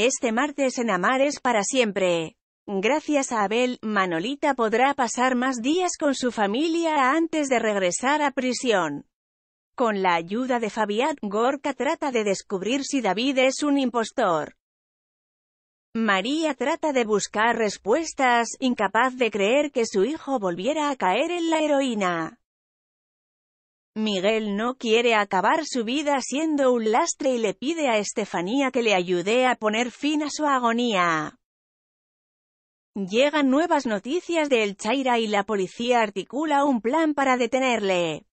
Este martes en es para siempre. Gracias a Abel, Manolita podrá pasar más días con su familia antes de regresar a prisión. Con la ayuda de Fabián, Gorka trata de descubrir si David es un impostor. María trata de buscar respuestas, incapaz de creer que su hijo volviera a caer en la heroína. Miguel no quiere acabar su vida siendo un lastre y le pide a Estefanía que le ayude a poner fin a su agonía. Llegan nuevas noticias de El Chaira y la policía articula un plan para detenerle.